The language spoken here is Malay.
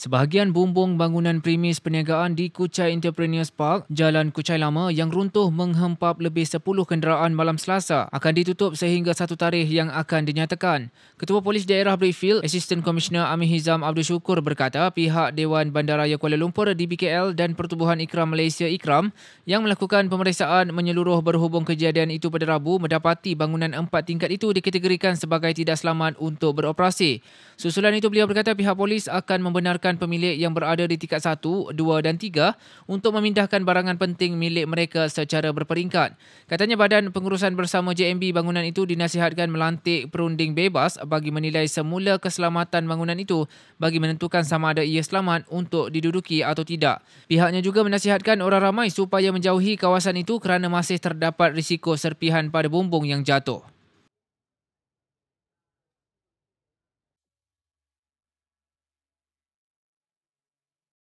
Sebahagian bumbung bangunan primis perniagaan di Kuchai Entrepreneurs Park, Jalan Kuchai Lama yang runtuh menghempap lebih 10 kenderaan malam Selasa akan ditutup sehingga satu tarikh yang akan dinyatakan. Ketua Polis Daerah Brickfield, Assistant Commissioner Amir Hizam Abdul Syukur berkata pihak Dewan Bandaraya Kuala Lumpur DBKL dan Pertubuhan Ikram Malaysia Ikram yang melakukan pemeriksaan menyeluruh berhubung kejadian itu pada Rabu mendapati bangunan empat tingkat itu dikategorikan sebagai tidak selamat untuk beroperasi. Susulan itu beliau berkata pihak polis akan membenarkan menggunakan pemilik yang berada di tingkat 1, 2 dan 3 untuk memindahkan barangan penting milik mereka secara berperingkat. Katanya badan pengurusan bersama JMB bangunan itu dinasihatkan melantik perunding bebas bagi menilai semula keselamatan bangunan itu bagi menentukan sama ada ia selamat untuk diduduki atau tidak. Pihaknya juga menasihatkan orang ramai supaya menjauhi kawasan itu kerana masih terdapat risiko serpihan pada bumbung yang jatuh.